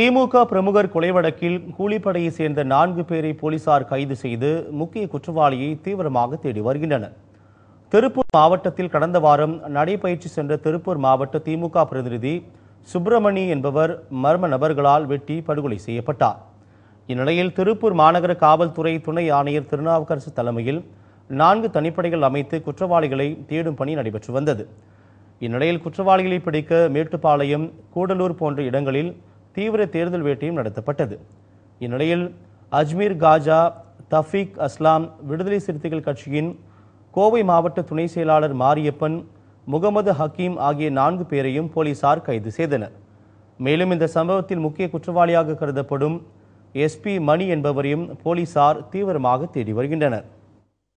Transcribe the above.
திமுக பிரமுகர் கொலை வழக்கில் கூலிப்படையைச் சேர்ந்த நான்கு பேரை போலீசார் கைது செய்து முக்கிய குற்றவாளியை தீவிரமாக தேடி வருகின்றனர் திருப்பூர் மாவட்டத்தில் கடந்த வாரம் நடைபயிற்சி சென்ற திருப்பூர் மாவட்ட திமுக பிரதிநிதி சுப்பிரமணி என்பவர் மர்ம நபர்களால் வெட்டி படுகொலை செய்யப்பட்டார் இந்நிலையில் திருப்பூர் மாநகர காவல்துறை துணை ஆணையர் திருநாவுக்கரசு தலைமையில் நான்கு தனிப்படைகள் அமைத்து குற்றவாளிகளை தேடும் பணி நடைபெற்று வந்தது இந்நிலையில் குற்றவாளிகளை பிடிக்க மேட்டுப்பாளையம் கூடலூர் போன்ற இடங்களில் தீவிர தேர்தல் வேட்டையும் நடத்தப்பட்டது இந்நிலையில் அஜ்மீர் காஜா தஃபீக் அஸ்லாம் விடுதலை சிறுத்தைகள் கட்சியின் கோவை மாவட்ட துணை செயலாளர் மாரியப்பன் முகமது ஹக்கீம் ஆகிய நான்கு பேரையும் போலீசார் கைது செய்தனர் மேலும் இந்த சம்பவத்தில் முக்கிய குற்றவாளியாக கருதப்படும் எஸ்பி மணி என்பவரையும் போலீசார் தீவிரமாக தேடி வருகின்றனர்